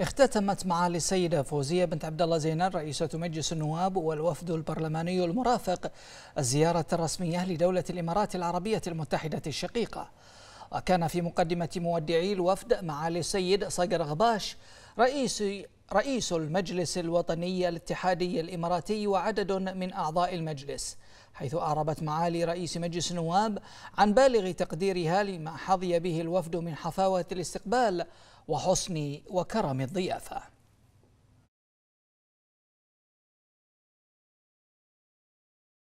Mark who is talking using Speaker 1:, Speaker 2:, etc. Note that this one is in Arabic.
Speaker 1: اختتمت معالي السيدة فوزية بنت عبد الله زينب رئيسة مجلس النواب والوفد البرلماني المرافق الزيارة الرسمية لدولة الإمارات العربية المتحدة الشقيقة وكان في مقدمة مودعي الوفد معالي السيد صقر غباش رئيس رئيس المجلس الوطني الاتحادي الإماراتي وعدد من أعضاء المجلس حيث أعربت معالي رئيس مجلس النواب عن بالغ تقديرها لما حظي به الوفد من حفاوة الاستقبال وحسن وكرم
Speaker 2: الضيافة